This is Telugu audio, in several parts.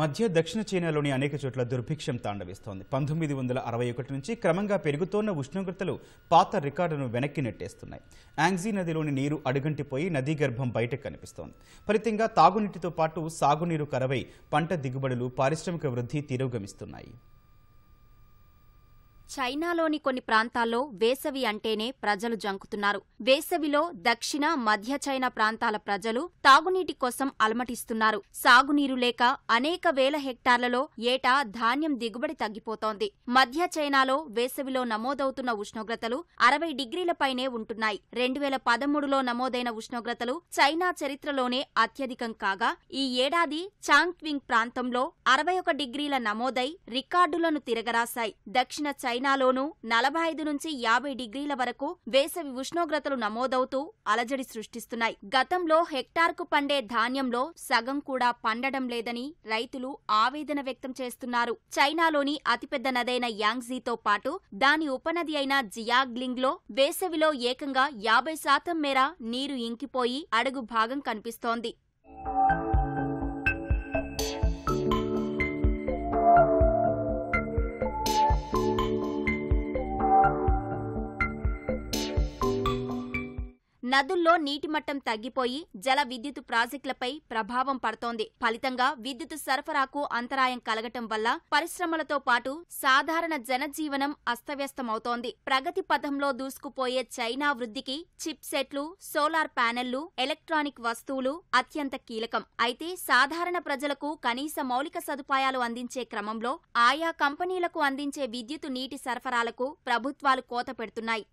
మధ్య దక్షిణ చైనాలోని అనేక చోట్ల దుర్భిక్షం తాండవిస్తోంది పంతొమ్మిది వందల అరవై ఒకటి నుంచి క్రమంగా పెరుగుతోన్న ఉష్ణోగ్రతలు పాత రికార్డును వెనక్కి నెట్టేస్తున్నాయి యాంగ్జీ నదిలోని నీరు అడుగంటిపోయి నదీ గర్భం బయటకు కనిపిస్తోంది ఫలితంగా తాగునీటితో పాటు సాగునీరు కరవై పంట దిగుబడులు పారిశ్రామిక వృద్ధి తిరోగమిస్తున్నాయి చైనాలోని కొన్ని ప్రాంతాల్లో వేసవి అంటేనే ప్రజలు జంకుతున్నారు వేసవిలో దక్షిణ మధ్య చైనా ప్రాంతాల ప్రజలు తాగునీటి కోసం అలమటిస్తున్నారు సాగునీరు లేక అనేక వేల హెక్టార్లలో ఏటా ధాన్యం దిగుబడి తగ్గిపోతోంది మధ్య చైనాలో వేసవిలో నమోదవుతున్న ఉష్ణోగ్రతలు అరవై డిగ్రీలపైనే ఉంటున్నాయి రెండు వేల పదమూడులో నమోదైన ఉష్ణోగ్రతలు చైనా చరిత్రలోనే అత్యధికం కాగా ఈ ఏడాది చాంగ్వింగ్ ప్రాంతంలో అరవై ఒక డిగ్రీల నమోదై రికార్డులను తిరగరాశాయి దక్షిణ చైనా చైనాలోనూ నలభై ఐదు నుంచి యాభై డిగ్రీల వరకు వేసవి ఉష్ణోగ్రతలు నమోదవుతూ అలజడి సృష్టిస్తున్నాయి గతంలో హెక్టార్కు పండే ధాన్యంలో సగం కూడా పండడం లేదని రైతులు ఆవేదన వ్యక్తం చేస్తున్నారు చైనాలోని అతిపెద్ద నదైన యాంగ్జీతో పాటు దాని ఉపనది అయిన జియాగ్లింగ్లో వేసవిలో ఏకంగా యాభై శాతం మేర నీరు ఇంకిపోయి అడుగు భాగం కనిపిస్తోంది నదుల్లో నీటి మట్టం తగ్గిపోయి జల విద్యుత్ ప్రాజెక్టులపై ప్రభావం పడుతోంది ఫలితంగా విద్యుత్ సరఫరాకు అంతరాయం కలగటం వల్ల పరిశ్రమలతో పాటు సాధారణ జనజీవనం అస్తవ్యస్తమవుతోంది ప్రగతి పథంలో దూసుకుపోయే చైనా వృద్ధికి చిప్ సెట్లు సోలార్ ప్యానెళ్లు ఎలక్ట్రానిక్ వస్తువులు అత్యంత కీలకం అయితే సాధారణ ప్రజలకు కనీస మౌలిక సదుపాయాలు అందించే క్రమంలో ఆయా కంపెనీలకు అందించే విద్యుత్ నీటి సరఫరాలకు ప్రభుత్వాలు కోత పెడుతున్నాయి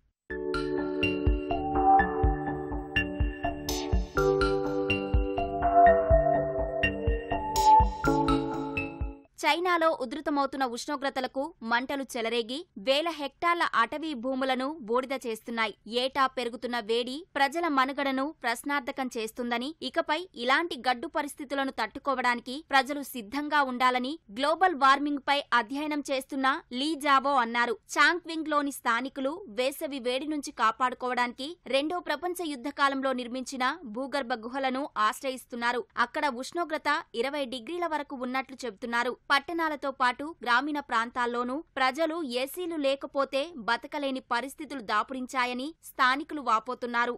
చైనాలో ఉధృతమవుతున్న ఉష్ణోగ్రతలకు మంటలు చెలరేగి వేల హెక్టార్ల అటవీ భూములను బూడిద చేస్తున్నాయి ఏటా పెరుగుతున్న వేడి ప్రజల మనుగడను ప్రశ్నార్థకం చేస్తుందని ఇకపై ఇలాంటి గడ్డు పరిస్థితులను తట్టుకోవడానికి ప్రజలు సిద్ధంగా ఉండాలని గ్లోబల్ వార్మింగ్ పై అధ్యయనం చేస్తున్న లీ జావో అన్నారు చాంగ్వింగ్ లోని స్థానికులు వేసవి వేడి నుంచి కాపాడుకోవడానికి రెండో ప్రపంచ యుద్ధ కాలంలో నిర్మించిన భూగర్భ గుహలను ఆశ్రయిస్తున్నారు అక్కడ ఉష్ణోగ్రత ఇరవై డిగ్రీల వరకు ఉన్నట్లు చెబుతున్నారు పట్టణాలతో పాటు గ్రామీణ ప్రాంతాల్లోనూ ప్రజలు ఏసీలు లేకపోతే బతకలేని పరిస్థితులు దాపురించాయని స్థానికులు వాపోతున్నారు